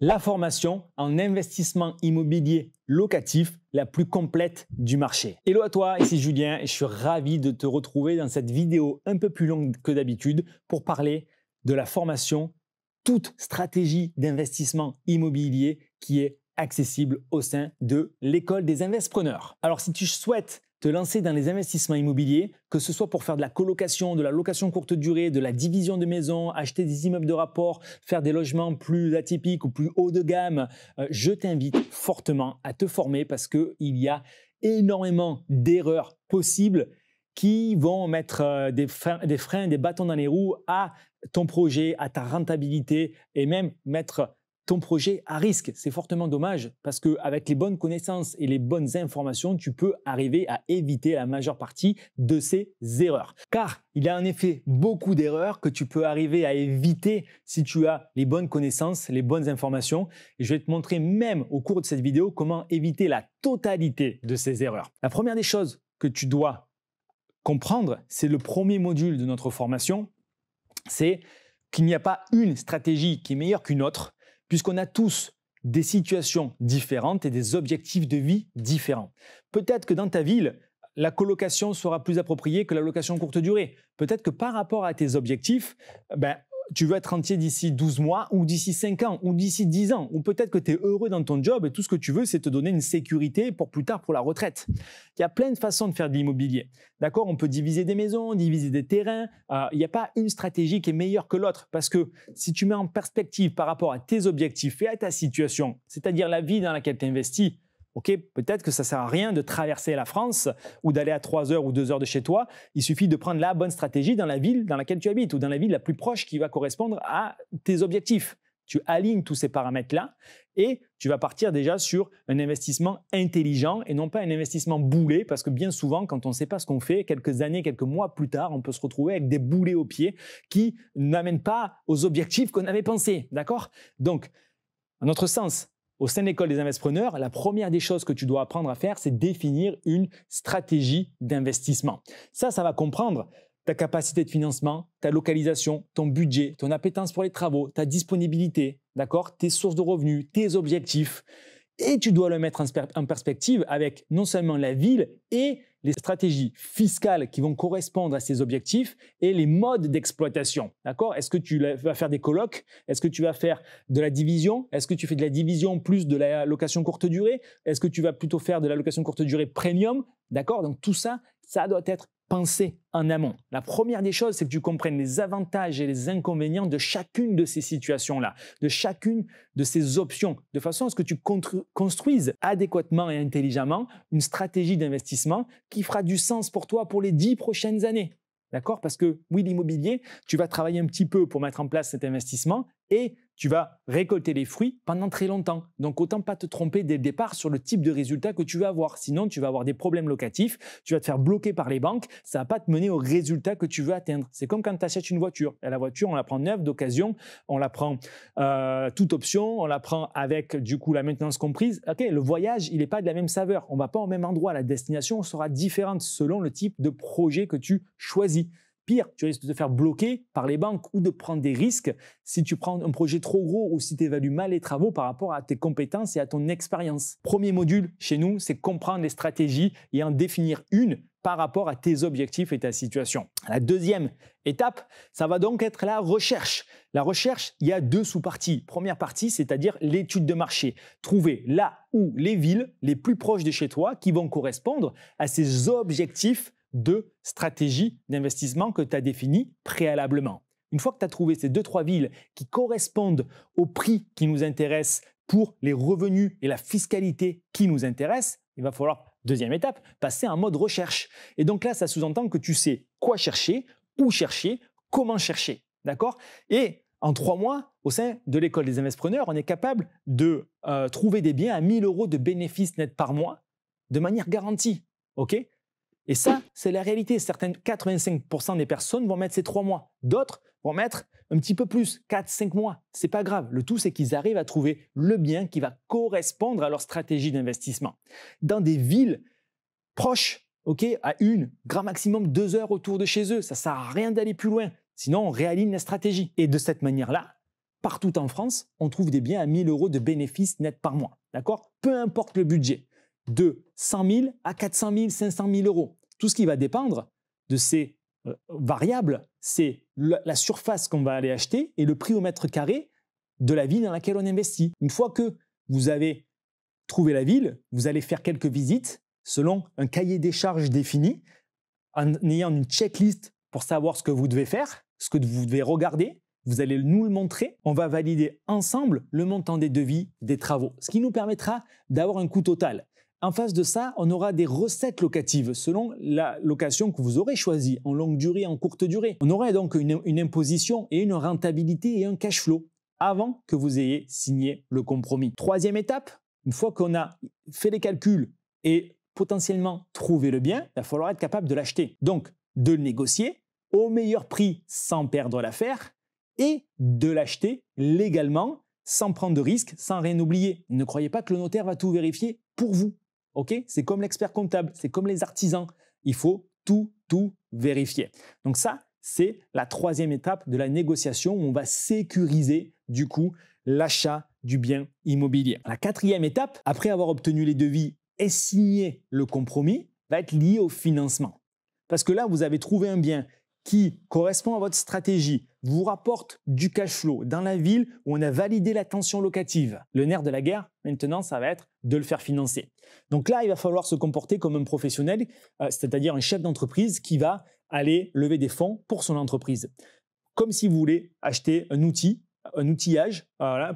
la formation en investissement immobilier locatif la plus complète du marché. Hello à toi, ici Julien et je suis ravi de te retrouver dans cette vidéo un peu plus longue que d'habitude pour parler de la formation toute stratégie d'investissement immobilier qui est accessible au sein de l'école des investisseurs. Alors si tu souhaites te lancer dans les investissements immobiliers, que ce soit pour faire de la colocation, de la location courte durée, de la division de maisons, acheter des immeubles de rapport, faire des logements plus atypiques ou plus haut de gamme, euh, je t'invite fortement à te former parce qu'il y a énormément d'erreurs possibles qui vont mettre euh, des des freins, des bâtons dans les roues à ton projet, à ta rentabilité et même mettre ton projet à risque. C'est fortement dommage parce qu'avec les bonnes connaissances et les bonnes informations, tu peux arriver à éviter la majeure partie de ces erreurs. Car il y a en effet beaucoup d'erreurs que tu peux arriver à éviter si tu as les bonnes connaissances, les bonnes informations. je vais te montrer même au cours de cette vidéo comment éviter la totalité de ces erreurs. La première des choses que tu dois comprendre, c'est le premier module de notre formation, c'est qu'il n'y a pas une stratégie qui est meilleure qu'une autre, puisqu'on a tous des situations différentes et des objectifs de vie différents. Peut-être que dans ta ville, la colocation sera plus appropriée que la location courte durée. Peut-être que par rapport à tes objectifs, ben, tu veux être rentier d'ici 12 mois ou d'ici 5 ans ou d'ici 10 ans ou peut-être que tu es heureux dans ton job et tout ce que tu veux c'est te donner une sécurité pour plus tard pour la retraite. Il y a plein de façons de faire de l'immobilier. D'accord, on peut diviser des maisons, diviser des terrains, euh, il n'y a pas une stratégie qui est meilleure que l'autre parce que si tu mets en perspective par rapport à tes objectifs et à ta situation, c'est-à-dire la vie dans laquelle tu investis, Ok, peut-être que ça sert à rien de traverser la France ou d'aller à 3 heures ou 2 heures de chez toi. Il suffit de prendre la bonne stratégie dans la ville dans laquelle tu habites ou dans la ville la plus proche qui va correspondre à tes objectifs. Tu alignes tous ces paramètres-là et tu vas partir déjà sur un investissement intelligent et non pas un investissement boulé parce que bien souvent, quand on ne sait pas ce qu'on fait, quelques années, quelques mois plus tard, on peut se retrouver avec des boulets aux pieds qui n'amènent pas aux objectifs qu'on avait pensés. D'accord Donc, à notre sens, au sein de l'école des investisseurs, la première des choses que tu dois apprendre à faire, c'est définir une stratégie d'investissement. Ça, ça va comprendre ta capacité de financement, ta localisation, ton budget, ton appétence pour les travaux, ta disponibilité, d'accord, tes sources de revenus, tes objectifs. Et tu dois le mettre en perspective avec non seulement la ville et les stratégies fiscales qui vont correspondre à ces objectifs et les modes d'exploitation. D'accord Est-ce que tu vas faire des colloques Est-ce que tu vas faire de la division Est-ce que tu fais de la division plus de la location courte durée Est-ce que tu vas plutôt faire de la location courte durée premium D'accord Donc tout ça, ça doit être pensé en amont. La première des choses, c'est que tu comprennes les avantages et les inconvénients de chacune de ces situations-là, de chacune de ces options, de façon à ce que tu construises adéquatement et intelligemment une stratégie d'investissement qui fera du sens pour toi pour les dix prochaines années. D'accord Parce que oui, l'immobilier, tu vas travailler un petit peu pour mettre en place cet investissement et tu vas récolter les fruits pendant très longtemps. Donc autant pas te tromper dès le départ sur le type de résultat que tu vas avoir. Sinon, tu vas avoir des problèmes locatifs, tu vas te faire bloquer par les banques, ça va pas te mener au résultat que tu veux atteindre. C'est comme quand tu achètes une voiture. La voiture, on la prend neuve d'occasion, on la prend euh, toute option, on la prend avec du coup la maintenance comprise. Ok, le voyage, il n'est pas de la même saveur. On va pas au même endroit. La destination sera différente selon le type de projet que tu choisis. Pire, tu risques de te faire bloquer par les banques ou de prendre des risques si tu prends un projet trop gros ou si tu évalues mal les travaux par rapport à tes compétences et à ton expérience. Premier module chez nous, c'est comprendre les stratégies et en définir une par rapport à tes objectifs et ta situation. La deuxième étape, ça va donc être la recherche. La recherche, il y a deux sous-parties. Première partie, c'est-à-dire l'étude de marché. Trouver là où les villes les plus proches de chez toi qui vont correspondre à ces objectifs deux stratégies d'investissement que tu as définies préalablement. Une fois que tu as trouvé ces deux, trois villes qui correspondent au prix qui nous intéresse pour les revenus et la fiscalité qui nous intéresse, il va falloir, deuxième étape, passer en mode recherche. Et donc là, ça sous-entend que tu sais quoi chercher, où chercher, comment chercher. D'accord Et en trois mois, au sein de l'école des investisseurs, on est capable de euh, trouver des biens à 1000 euros de bénéfices nets par mois de manière garantie. OK et ça, c'est la réalité. Certaines 85% des personnes vont mettre ces trois mois. D'autres vont mettre un petit peu plus, 4-5 mois. Ce n'est pas grave. Le tout, c'est qu'ils arrivent à trouver le bien qui va correspondre à leur stratégie d'investissement. Dans des villes proches, à une, grand maximum deux heures autour de chez eux, ça sert à rien d'aller plus loin. Sinon, on réaligne la stratégie. Et de cette manière-là, partout en France, on trouve des biens à 1000 euros de bénéfices nets par mois. D'accord Peu importe le budget de 100 000 à 400 000, 500 000 euros. Tout ce qui va dépendre de ces euh, variables, c'est la surface qu'on va aller acheter et le prix au mètre carré de la ville dans laquelle on investit. Une fois que vous avez trouvé la ville, vous allez faire quelques visites selon un cahier des charges défini, en ayant une checklist pour savoir ce que vous devez faire, ce que vous devez regarder. Vous allez nous le montrer. On va valider ensemble le montant des devis, des travaux, ce qui nous permettra d'avoir un coût total. En face de ça, on aura des recettes locatives selon la location que vous aurez choisie, en longue durée, en courte durée. On aura donc une, imposition et une rentabilité et un cash flow avant que vous ayez signé le compromis. Troisième étape, une fois qu'on a fait les calculs et potentiellement trouvé le bien, il va falloir être capable de l'acheter. Donc, de le négocier au meilleur prix sans perdre l'affaire et de l'acheter légalement sans prendre de risques, sans rien oublier. Ne croyez pas que le notaire va tout vérifier pour vous. C'est comme l'expert comptable, c'est comme les artisans. Il faut tout, tout vérifier. Donc ça, c'est la troisième étape de la négociation où on va sécuriser du coup l'achat du bien immobilier. La quatrième étape, après avoir obtenu les devis et signé le compromis, va être liée au financement. Parce que là, vous avez trouvé un bien qui correspond à votre stratégie vous rapporte du cash flow dans la ville où on a validé la tension locative. Le nerf de la guerre, maintenant, ça va être de le faire financer. Donc là, il va falloir se comporter comme un professionnel, euh, c'est-à-dire un chef d'entreprise qui va aller lever des fonds pour son entreprise. Comme si vous voulez acheter un outil, un outillage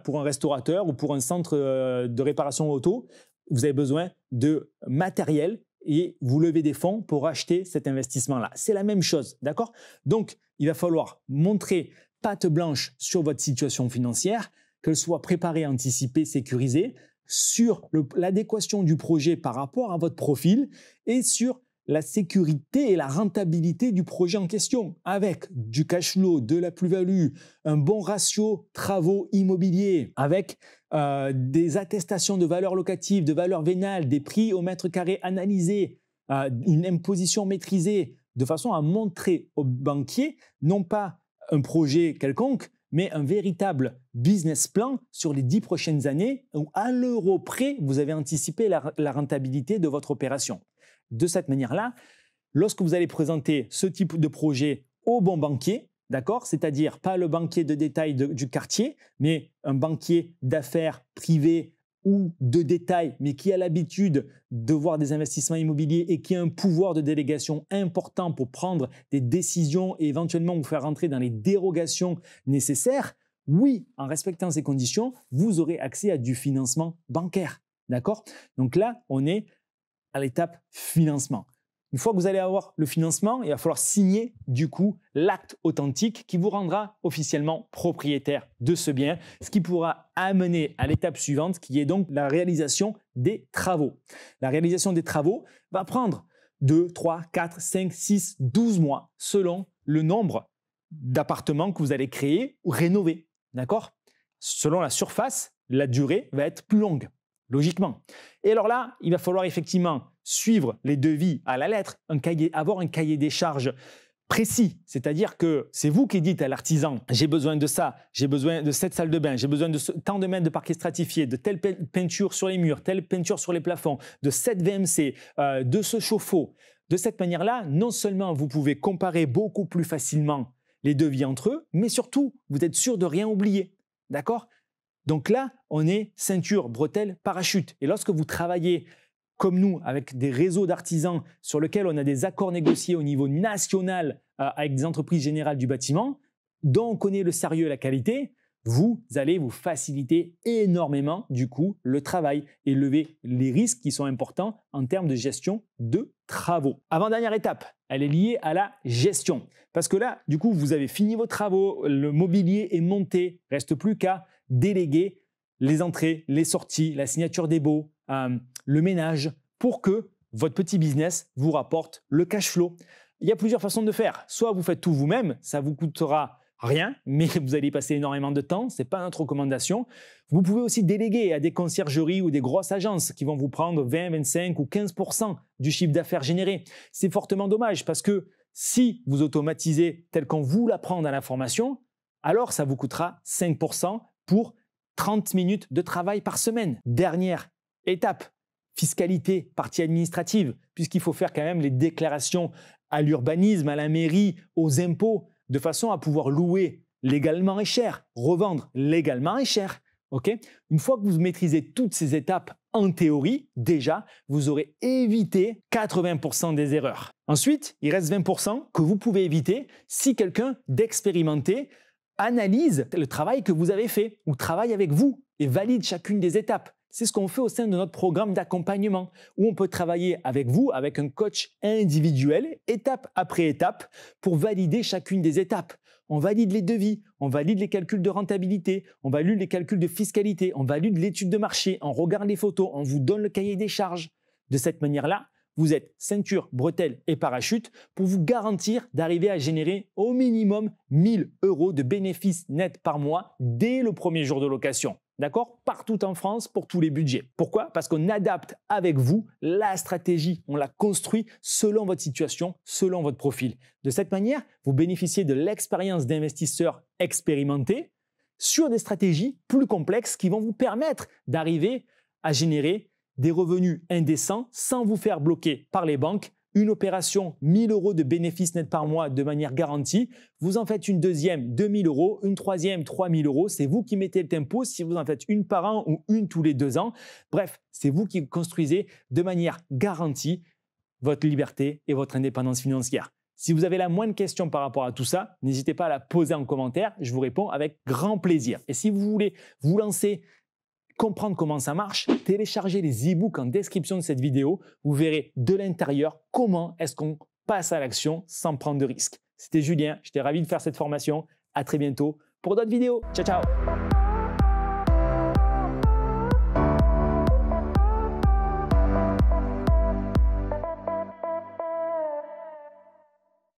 pour un restaurateur ou pour un centre euh, de réparation auto, vous avez besoin de matériel et vous levez des fonds pour acheter cet investissement-là. C'est la même chose, d'accord Donc, il va falloir montrer patte blanche sur votre situation financière, qu'elle soit préparée, anticipée, sécurisée, sur l'adéquation du projet par rapport à votre profil et sur la sécurité et la rentabilité du projet en question, avec du cash flow, de la plus-value, un bon ratio travaux immobiliers, avec euh, des attestations de valeur locative, de valeur vénale, des prix au mètre carré analysés, euh, une imposition maîtrisée, de façon à montrer aux banquiers non pas un projet quelconque, mais un véritable business plan sur les dix prochaines années où à l'euro près, vous avez anticipé la rentabilité de votre opération de cette manière-là, lorsque vous allez présenter ce type de projet au bon banquier, d'accord C'est-à-dire pas le banquier de détail du quartier, mais un banquier d'affaires privé ou de détail, mais qui a l'habitude de voir des investissements immobiliers et qui a un pouvoir de délégation important pour prendre des décisions et éventuellement vous faire rentrer dans les dérogations nécessaires, oui, en respectant ces conditions, vous aurez accès à du financement bancaire. D'accord Donc là, on est à l'étape financement. Une fois que vous allez avoir le financement, il va falloir signer du coup l'acte authentique qui vous rendra officiellement propriétaire de ce bien, ce qui pourra amener à l'étape suivante qui est donc la réalisation des travaux. La réalisation des travaux va prendre 2, 3, 4, 5, 6, 12 mois selon le nombre d'appartements que vous allez créer ou rénover. D'accord Selon la surface, la durée va être plus longue logiquement. Et alors là, il va falloir effectivement suivre les devis à la lettre, avoir un cahier des charges précis, c'est-à-dire que c'est vous qui dites à l'artisan j'ai besoin de ça, j'ai besoin de cette salle de bain, j'ai besoin de tant de mètres de parquet stratifié, de telle peinture sur les murs, telle peinture sur les plafonds, de cette VMC, euh, de ce chauffe-eau. De cette manière-là, non seulement vous pouvez comparer beaucoup plus facilement les devis entre eux, mais surtout vous êtes sûr de rien oublier. D'accord Donc là, on est ceinture, bretelle, parachute. Et lorsque vous travaillez comme nous, avec des réseaux d'artisans sur lesquels on a des accords négociés au niveau national euh, avec des entreprises générales du bâtiment, dont on connaît le sérieux et la qualité, vous allez vous faciliter énormément du coup le travail et lever les risques qui sont importants en termes de gestion de travaux. Avant-dernière étape, elle est liée à la gestion. Parce que là, du coup, vous avez fini vos travaux, le mobilier est monté, reste plus qu'à déléguer les entrées, les sorties, la signature des baux, euh, le ménage, pour que votre petit business vous rapporte le cash flow. Il y a plusieurs façons de faire. Soit vous faites tout vous-même, ça vous coûtera rien, mais vous allez passer énormément de temps, ce n'est pas notre recommandation. Vous pouvez aussi déléguer à des conciergeries ou des grosses agences qui vont vous prendre 20, 25 ou 15 du chiffre d'affaires généré. C'est fortement dommage parce que si vous automatisez tel qu'on vous l'apprend dans la formation, alors ça vous coûtera 5 pour 30 minutes de travail par semaine. Dernière étape, fiscalité, partie administrative, puisqu'il faut faire quand même les déclarations à l'urbanisme, à la mairie, aux impôts, de façon à pouvoir louer légalement et cher, revendre légalement et cher. Ok Une fois que vous maîtrisez toutes ces étapes en théorie, déjà, vous aurez évité 80% des erreurs. Ensuite, il reste 20% que vous pouvez éviter si quelqu'un d'expérimenté analyse le travail que vous avez fait ou travaille avec vous et valide chacune des étapes. C'est ce qu'on fait au sein de notre programme d'accompagnement, où on peut travailler avec vous, avec un coach individuel, étape après étape, pour valider chacune des étapes. On valide les devis, on valide les calculs de rentabilité, on valide les calculs de fiscalité, on valide l'étude de marché, on regarde les photos, on vous donne le cahier des charges. De cette manière-là, vous êtes ceinture, bretelle et parachute pour vous garantir d'arriver à générer au minimum 1000 euros de bénéfices nets par mois dès le premier jour de location. D'accord Partout en France pour tous les budgets. Pourquoi Parce qu'on adapte avec vous la stratégie, on la construit selon votre situation, selon votre profil. De cette manière, vous bénéficiez de l'expérience d'investisseurs expérimentés sur des stratégies plus complexes qui vont vous permettre d'arriver à générer des revenus indécents sans vous faire bloquer par les banques. Une opération 1000 euros de bénéfices nets par mois de manière garantie. Vous en faites une deuxième 2000 euros, une troisième 3000 euros. C'est vous qui mettez le tempo si vous en faites une par an ou une tous les deux ans. Bref, c'est vous qui construisez de manière garantie votre liberté et votre indépendance financière. Si vous avez la moindre question par rapport à tout ça, n'hésitez pas à la poser en commentaire, je vous réponds avec grand plaisir. Et si vous voulez vous lancer comprendre comment ça marche, téléchargez les e-books en description de cette vidéo. Vous verrez de l'intérieur comment est-ce qu'on passe à l'action sans prendre de risques. C'était Julien, j'étais ravi de faire cette formation. À très bientôt pour d'autres vidéos. Ciao, ciao